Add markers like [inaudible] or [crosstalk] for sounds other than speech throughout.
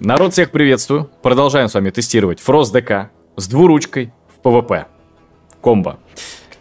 Народ, всех приветствую. Продолжаем с вами тестировать Фрост ДК с двуручкой в ПВП. Комбо.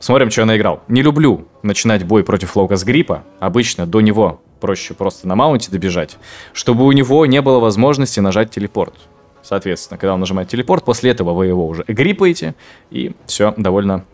Смотрим, что я наиграл. Не люблю начинать бой против Лока с гриппа. Обычно до него проще просто на маунте добежать, чтобы у него не было возможности нажать телепорт. Соответственно, когда он нажимает телепорт, после этого вы его уже гриппаете, и все довольно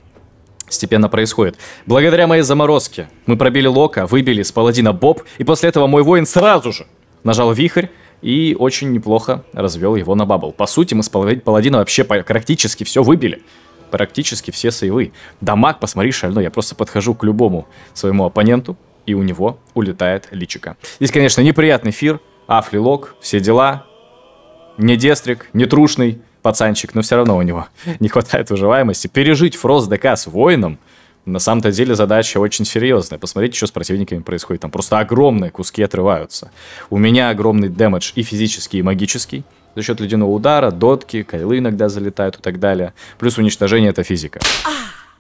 степенно происходит. Благодаря моей заморозке мы пробили Лока, выбили с паладина Боб, и после этого мой воин сразу же нажал вихрь, и очень неплохо развел его на бабл. По сути, мы с Паладина вообще практически все выбили. Практически все сейвы. Дамаг, посмотри, шальной. Я просто подхожу к любому своему оппоненту, и у него улетает личика. Здесь, конечно, неприятный фир, афлилок, все дела. Не дестрик, не трушный пацанчик, но все равно у него [laughs] не хватает выживаемости. Пережить фрост ДК с воином – на самом-то деле задача очень серьезная. Посмотрите, что с противниками происходит. Там просто огромные куски отрываются. У меня огромный дэмэдж и физический, и магический. За счет ледяного удара, дотки, кайлы иногда залетают и так далее. Плюс уничтожение — это физика.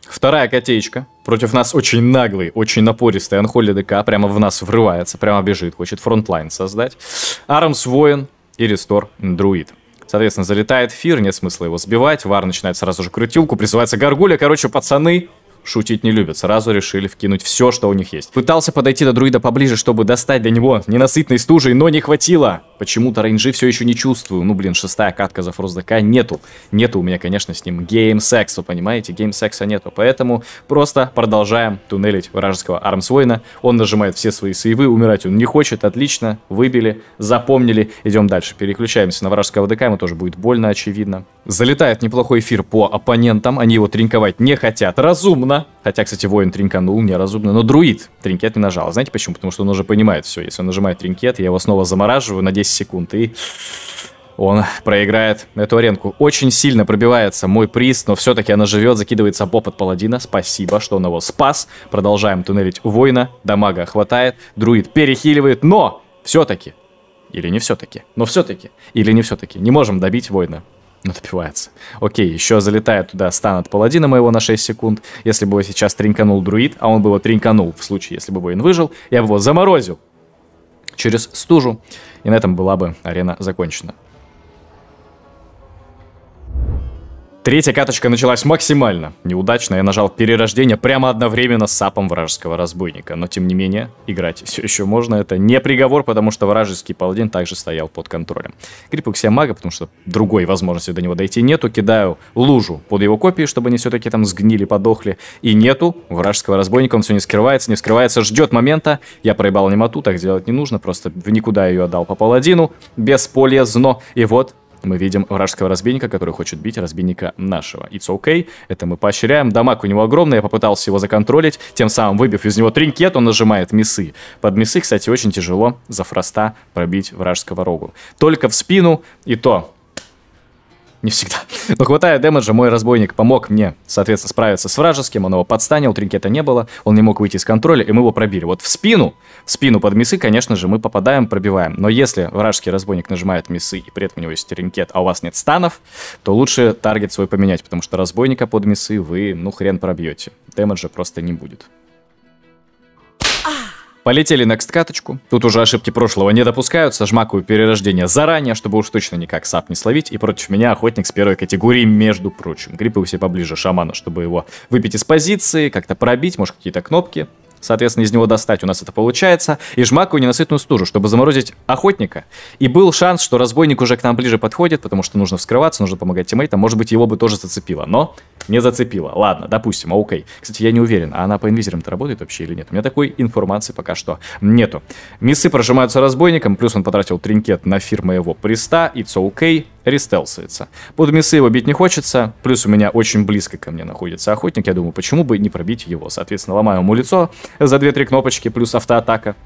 Вторая котеечка. Против нас очень наглый, очень напористый Анхоли ДК. Прямо в нас врывается, прямо бежит, хочет фронтлайн создать. Армс Воин и Рестор Друид. Соответственно, залетает Фир, нет смысла его сбивать. Вар начинает сразу же крутилку, призывается Горгуля, Короче, пацаны, шутить не любят. Сразу решили вкинуть все, что у них есть. Пытался подойти до друида поближе, чтобы достать для него ненасытной стужей, но не хватило. Почему-то рейнджи все еще не чувствую. Ну, блин, шестая катка за Фроздака нету. Нету у меня, конечно, с ним гейм-секса, понимаете? Гейм-секса нету. Поэтому просто продолжаем туннелить вражеского Армсвоина. Он нажимает все свои сейвы, умирать он не хочет. Отлично, выбили, запомнили. Идем дальше. Переключаемся на вражеского ДК, ему тоже будет больно, очевидно. Залетает неплохой эфир по оппонентам. Они его тренковать не хотят. Разумно разумно. Хотя, кстати, воин тринканул неразумно. Но друид тринкет не нажал. Знаете почему? Потому что он уже понимает все. Если он нажимает тринкет, я его снова замораживаю на 10 секунд и... Он проиграет эту аренку. Очень сильно пробивается мой приз, но все-таки она живет. Закидывается боб от паладина. Спасибо, что он его спас. Продолжаем туннелить воина. Дамага хватает. Друид перехиливает, но все-таки. Или не все-таки. Но все-таки. Или не все-таки. Не можем добить воина. Отпивается. Окей, еще залетает туда стан от паладина моего на 6 секунд. Если бы его сейчас тринканул друид, а он бы его тринканул в случае, если бы воин выжил, я бы его заморозил через стужу. И на этом была бы арена закончена. Третья каточка началась максимально неудачно. Я нажал перерождение прямо одновременно с сапом вражеского разбойника. Но тем не менее, играть все еще можно. Это не приговор, потому что вражеский паладин также стоял под контролем. Гриппу к себе мага, потому что другой возможности до него дойти нету. Кидаю лужу под его копии, чтобы они все-таки там сгнили, подохли. И нету вражеского разбойника. Он все не скрывается, не скрывается, ждет момента. Я проебал немоту, так делать не нужно. Просто в никуда ее отдал по паладину. Бесполезно. И вот мы видим вражеского разбойника, который хочет бить разбойника нашего. It's okay, это мы поощряем. Дамаг у него огромный, я попытался его законтролить, тем самым выбив из него тринкет, он нажимает мисы. Под мисы, кстати, очень тяжело за фроста пробить вражеского рогу. Только в спину, и то не всегда. Но хватая демеджа, мой разбойник помог мне, соответственно, справиться с вражеским, он его подстанил, тринкета не было, он не мог выйти из контроля, и мы его пробили. Вот в спину, в спину под мисы, конечно же, мы попадаем, пробиваем. Но если вражеский разбойник нажимает мисы, и при этом у него есть тринкет, а у вас нет станов, то лучше таргет свой поменять, потому что разбойника под мисы вы, ну, хрен пробьете. Демеджа просто не будет. Полетели next каточку. Тут уже ошибки прошлого не допускаются. Жмакаю перерождение заранее, чтобы уж точно никак сап не словить. И против меня охотник с первой категории, между прочим. Гриппаю себе поближе шамана, чтобы его выпить из позиции, как-то пробить, может, какие-то кнопки соответственно, из него достать. У нас это получается. И жмакаю ненасытную стужу, чтобы заморозить охотника. И был шанс, что разбойник уже к нам ближе подходит, потому что нужно вскрываться, нужно помогать тиммейтам. Может быть, его бы тоже зацепило, но не зацепило. Ладно, допустим, окей. Кстати, я не уверен, а она по инвизерам то работает вообще или нет? У меня такой информации пока что нету. Миссы прожимаются разбойником, плюс он потратил тринкет на фир его приста. It's okay рестелсается. Под мясы его бить не хочется, плюс у меня очень близко ко мне находится охотник, я думаю, почему бы не пробить его. Соответственно, ломаю ему лицо за 2-3 кнопочки, плюс автоатака.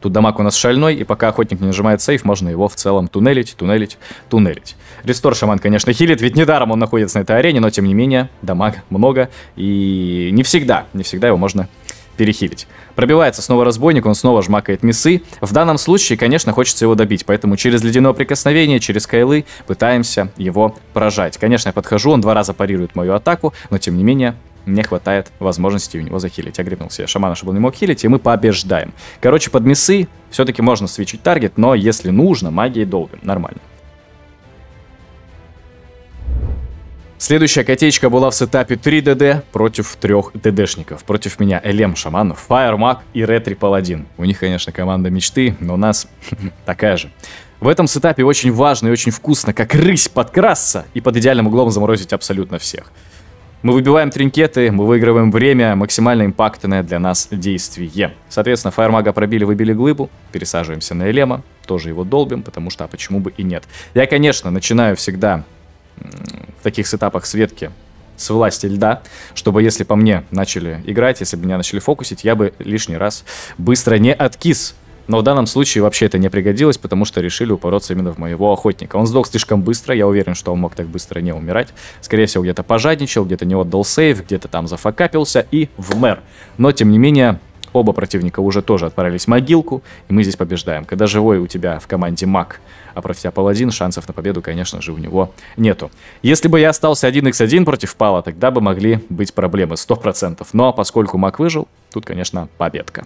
Тут дамаг у нас шальной, и пока охотник не нажимает сейф, можно его в целом туннелить, туннелить, туннелить. Рестор шаман, конечно, хилит, ведь недаром он находится на этой арене, но тем не менее, дамаг много, и не всегда, не всегда его можно перехилить. Пробивается снова разбойник, он снова жмакает мисы В данном случае, конечно, хочется его добить, поэтому через ледяное прикосновение, через кайлы пытаемся его поражать. Конечно, я подхожу, он два раза парирует мою атаку, но тем не менее не хватает возможности у него захилить. Я грипнул шамана, чтобы он не мог хилить, и мы побеждаем. Короче, под мисы все-таки можно свечить таргет, но если нужно, магией долго, нормально. Следующая котечка была в сетапе 3DD против трех ДДшников. Против меня Элем Шаманов, Фаермак и Ретри Паладин. У них, конечно, команда мечты, но у нас [laughs] такая же. В этом сетапе очень важно и очень вкусно, как рысь подкрасться и под идеальным углом заморозить абсолютно всех. Мы выбиваем тринкеты, мы выигрываем время, максимально импактное для нас действие. Соответственно, фаермага пробили, выбили глыбу, пересаживаемся на Элема, тоже его долбим, потому что а почему бы и нет. Я, конечно, начинаю всегда в таких сетапах светки с власти льда, чтобы если по мне начали играть, если бы меня начали фокусить, я бы лишний раз быстро не откис. Но в данном случае вообще это не пригодилось, потому что решили упороться именно в моего охотника. Он сдох слишком быстро, я уверен, что он мог так быстро не умирать. Скорее всего, где-то пожадничал, где-то не отдал сейв, где-то там зафакапился и вмер. Но, тем не менее, Оба противника уже тоже отправились в могилку, и мы здесь побеждаем. Когда живой у тебя в команде маг, а против тебя паладин, шансов на победу, конечно же, у него нету. Если бы я остался 1x1 против Пала, тогда бы могли быть проблемы 100%. Но поскольку маг выжил, тут, конечно, победка.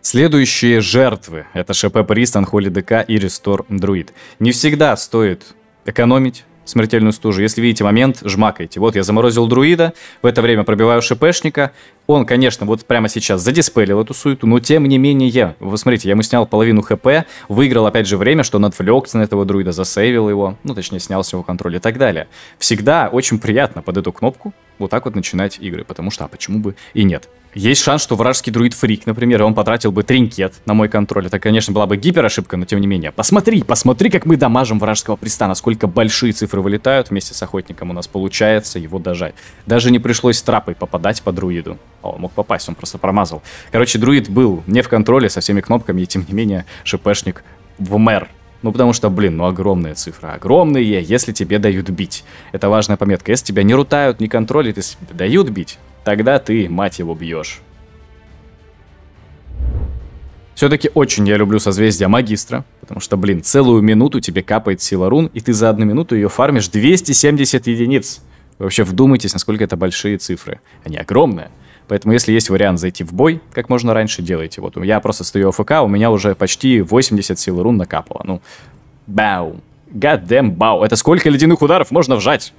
Следующие жертвы — это ШП Пристан, Холли ДК и Рестор Друид. Не всегда стоит экономить, смертельную стужу. Если видите момент, жмакайте. Вот я заморозил друида, в это время пробиваю шипешника. Он, конечно, вот прямо сейчас задиспелил эту суету, но тем не менее, вы смотрите, я ему снял половину хп, выиграл опять же время, что он отвлекся на этого друида, засейвил его, ну точнее снял с его контроля и так далее. Всегда очень приятно под эту кнопку вот так вот начинать игры, потому что а почему бы и нет. Есть шанс, что вражеский друид-фрик, например, он потратил бы тринкет на мой контроль. Это, конечно, была бы гиперошибка, но тем не менее. Посмотри, посмотри, как мы дамажим вражеского приста, насколько большие цифры вылетают. Вместе с охотником у нас получается его дожать. Даже не пришлось трапой попадать по друиду. О, он мог попасть, он просто промазал. Короче, друид был не в контроле со всеми кнопками, и тем не менее шипешник в мэр. Ну, потому что, блин, ну огромные цифры. Огромные, если тебе дают бить. Это важная пометка. Если тебя не рутают, не контролят, если тебе дают бить, Тогда ты, мать его, бьешь. Все-таки очень я люблю созвездие Магистра, потому что, блин, целую минуту тебе капает сила рун, и ты за одну минуту ее фармишь 270 единиц. Вы вообще вдумайтесь, насколько это большие цифры. Они огромные. Поэтому, если есть вариант зайти в бой, как можно раньше делайте. Вот я просто стою АФК, у меня уже почти 80 сил рун накапало. Ну, бау. Goddamn бау. Это сколько ледяных ударов можно вжать?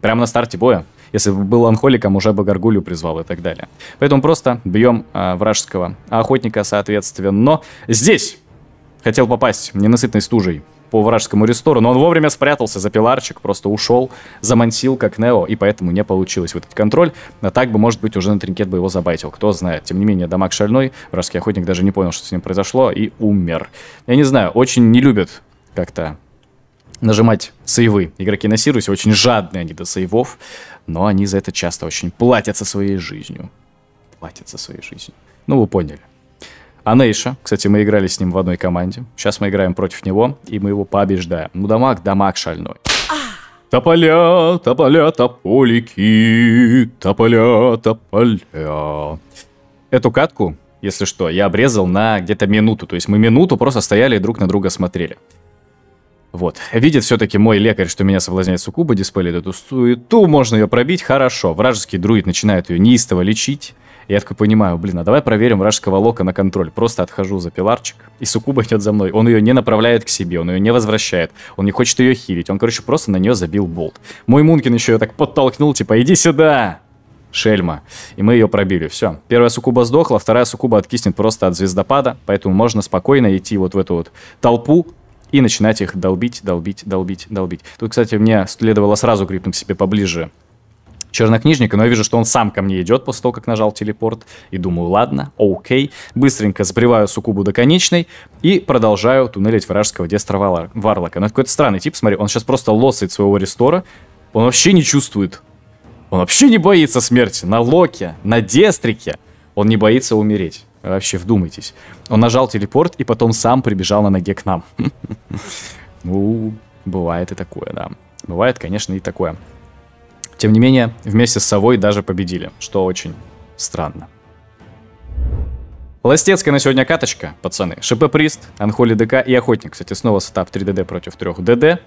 Прямо на старте боя. Если бы был анхоликом, уже бы горгулю призвал и так далее. Поэтому просто бьем э, а, вражеского охотника, соответственно. Но здесь хотел попасть ненасытной стужей по вражескому рестору, но он вовремя спрятался за пиларчик, просто ушел, замансил как Нео, и поэтому не получилось этот контроль. А так бы, может быть, уже на тринкет бы его забайтил, кто знает. Тем не менее, дамаг шальной, вражеский охотник даже не понял, что с ним произошло, и умер. Я не знаю, очень не любят как-то нажимать сейвы. Игроки на Сирусе очень жадные они до сейвов, но они за это часто очень платят платятся своей жизнью. Платятся своей жизнью. Ну, вы поняли. А Нейша, кстати, мы играли с ним в одной команде. Сейчас мы играем против него, и мы его побеждаем. Ну, дамаг, дамаг шальной. Тополя, тополя, тополики, тополя, тополя. Эту катку, если что, я обрезал на где-то минуту. То есть мы минуту просто стояли и друг на друга смотрели. Вот. Видит все-таки мой лекарь, что меня соблазняет суккуба, диспелит эту суету, можно ее пробить, хорошо. Вражеский друид начинает ее неистово лечить. Я такой понимаю, блин, а давай проверим вражеского лока на контроль. Просто отхожу за пиларчик, и Сукуба идет за мной. Он ее не направляет к себе, он ее не возвращает, он не хочет ее хилить. Он, короче, просто на нее забил болт. Мой Мункин еще ее так подтолкнул, типа, иди сюда! Шельма. И мы ее пробили. Все. Первая сукуба сдохла, вторая сукуба откиснет просто от звездопада, поэтому можно спокойно идти вот в эту вот толпу, и начинать их долбить, долбить, долбить, долбить. Тут, кстати, мне следовало сразу крипнуть себе поближе чернокнижника, но я вижу, что он сам ко мне идет после того, как нажал телепорт, и думаю, ладно, окей. Быстренько сбриваю сукубу до конечной и продолжаю туннелить вражеского дестра Варлока. Но какой-то странный тип, смотри, он сейчас просто лоссает своего рестора, он вообще не чувствует, он вообще не боится смерти на Локе, на Дестрике, он не боится умереть. Вообще вдумайтесь. Он нажал телепорт и потом сам прибежал на ноге к нам. [laughs] Ну, бывает и такое, да. Бывает, конечно, и такое. Тем не менее, вместе с совой даже победили, что очень странно. Ластецкая на сегодня каточка, пацаны. ШП Прист, Анхоли ДК и Охотник. Кстати, снова сетап 3ДД против 3ДД.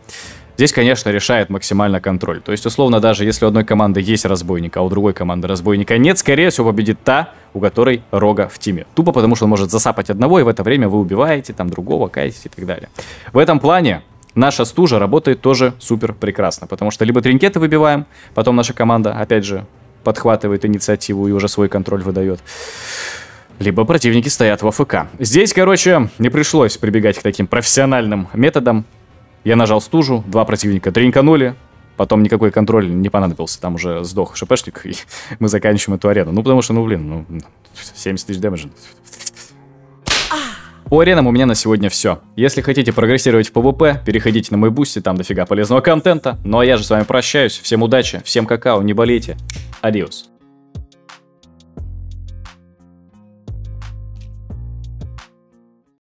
Здесь, конечно, решает максимально контроль. То есть, условно, даже если у одной команды есть разбойник, а у другой команды разбойника нет, скорее всего, победит та, у которой рога в тиме. Тупо потому, что он может засапать одного, и в это время вы убиваете там другого, катите и так далее. В этом плане наша стужа работает тоже супер прекрасно, потому что либо тринкеты выбиваем, потом наша команда, опять же, подхватывает инициативу и уже свой контроль выдает. Либо противники стоят в АФК. Здесь, короче, не пришлось прибегать к таким профессиональным методам. Я нажал стужу, два противника треньканули, потом никакой контроль не понадобился, там уже сдох шпшник, и [laughs] мы заканчиваем эту арену. Ну, потому что, ну, блин, ну, 70 тысяч дэмэджа. По аренам у меня на сегодня все. Если хотите прогрессировать в ПВП, переходите на мой бусти, там дофига полезного контента. Ну а я же с вами прощаюсь, всем удачи, всем какао, не болейте. Адиос.